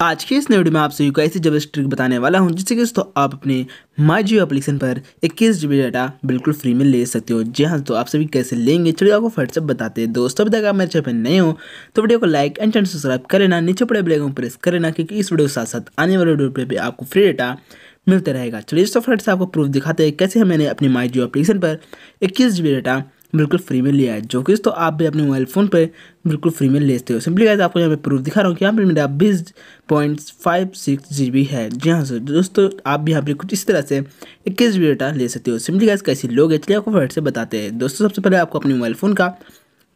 आज के इस वीडियो में आप सभी को ऐसी जब ट्रिक बताने वाला हूं जिससे कि दोस्तों आप अपने माई जियो एप्लीकेशन पर इक्कीस जी डाटा बिल्कुल फ्री में ले सकते हो जी हाँ तो आप सभी कैसे लेंगे चलिए आपको से बताते हैं दोस्तों अभी तक आप मेरे चैनल पर नए हो तो वीडियो को लाइक एंड चैनल सब्सक्राइब कर लेना नीचे पड़े ब्लैकों प्रेस कर लेना क्योंकि इस वीडियो के साथ साथ आने वाले वीडियो पर भी आपको फ्री डाटा मिलता रहेगा चलिए दोस्तों से आपको प्रूफ दिखाते हैं कैसे मैंने अपने माई जियो एप्लीकेशन पर इक्कीस जी डाटा बिल्कुल फ्री में लिया है जो कि तो आप भी अपने मोबाइल फ़ोन पर बिल्कुल फ्री में लेते हो सिंपली गाइज आपको यहाँ पे प्रूफ दिखा रहा हूँ कि यहाँ पे मेरा बीस point five six G B है जी हाँ सर दोस्तों आप भी यहाँ पे कुछ इस तरह से इक्कीस जी बी डाटा ले सकते हो सिंपली गाइज कैसे लोग है चलिए आपको फट से बताते हैं दोस्तों सबसे पहले आपको अपने मोबाइल फ़ोन का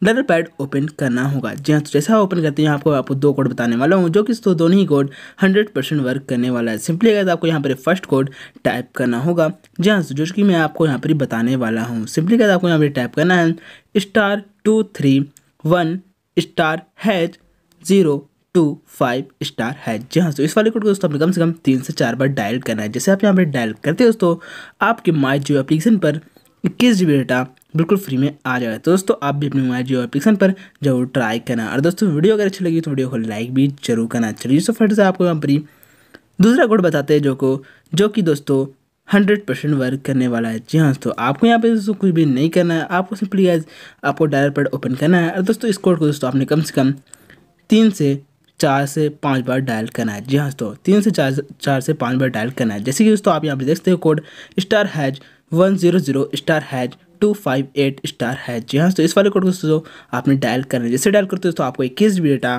डर पैड ओपन करना होगा जी हाँ तो जैसा ओपन करते हैं आपको आपको दो कोड बताने वाला हूँ जो कि तो दोनों ही कोड 100 परसेंट वर्क करने वाला है सिंपली अगर आपको यहाँ पर फर्स्ट कोड टाइप करना होगा जी हाँ जो कि मैं आपको यहाँ पर बताने वाला हूँ सिंपली अगर आपको यहाँ पर टाइप करना है star two three one star hash zero two five star है जी हाँ तो इस वाले कोड को दोस्तों आपने कम से कम तीन से चार बार डायल करना है जैसे आप यहाँ पर डायल करते हो दोस्तों आपके माई जियो एप्लीकेशन पर इक्कीस जी बी डेटा बिल्कुल फ्री में आ जाएगा तो दोस्तों आप भी अपने मोबाइल जियो एप्लीकेशन पर जरूर ट्राई करना और दोस्तों वीडियो अगर अच्छी लगी तो वीडियो को लाइक भी जरूर करना चलिए दोस्तों फ्रेंड्स आपको यहाँ पर दूसरा गुड बताते हैं जो को जो कि दोस्तों हंड्रेड परसेंट वर्क करने वाला है जी हाँ दोस्तों आपको यहाँ पे दोस्तों कुछ भी नहीं करना है आपको सिंपली एज आपको डायर पैड ओपन करना है और दोस्तों इस कोड को दोस्तों आपने कम से कम तीन से चार से पाँच बार डायल करना है जी हाँ दोस्तों तीन से चार चार से पाँच बार डायल करना है जैसे कि दोस्तों आप यहाँ पे देख सकते हो code star hash one zero zero star hash two five eight star है जी हाँ तो इस वाले कोड को दोस्तों आपने डायल करना जैसे डायल करते हो तो आपको इक्कीस जी डेटा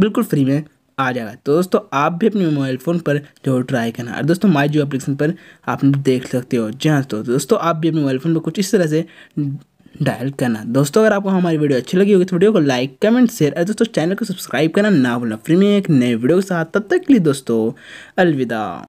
बिल्कुल फ्री में आ जाएगा तो दोस्तों आप भी अपने मोबाइल फ़ोन पर जो ट्राई करना और दोस्तों माई जियो अपलिकेशन पर आप देख सकते हो जी हाँ तो दोस्तों आप भी अपने मोबाइल फ़ोन पर कुछ इस तरह से डायल करना दोस्तों अगर आपको हमारी वीडियो अच्छी लगी होगी तो वीडियो को लाइक कमेंट शेयर और दोस्तों चैनल को सब्सक्राइब करना ना भूलना फ्री में एक नए वीडियो के साथ तब तक के लिए दोस्तों अलविदा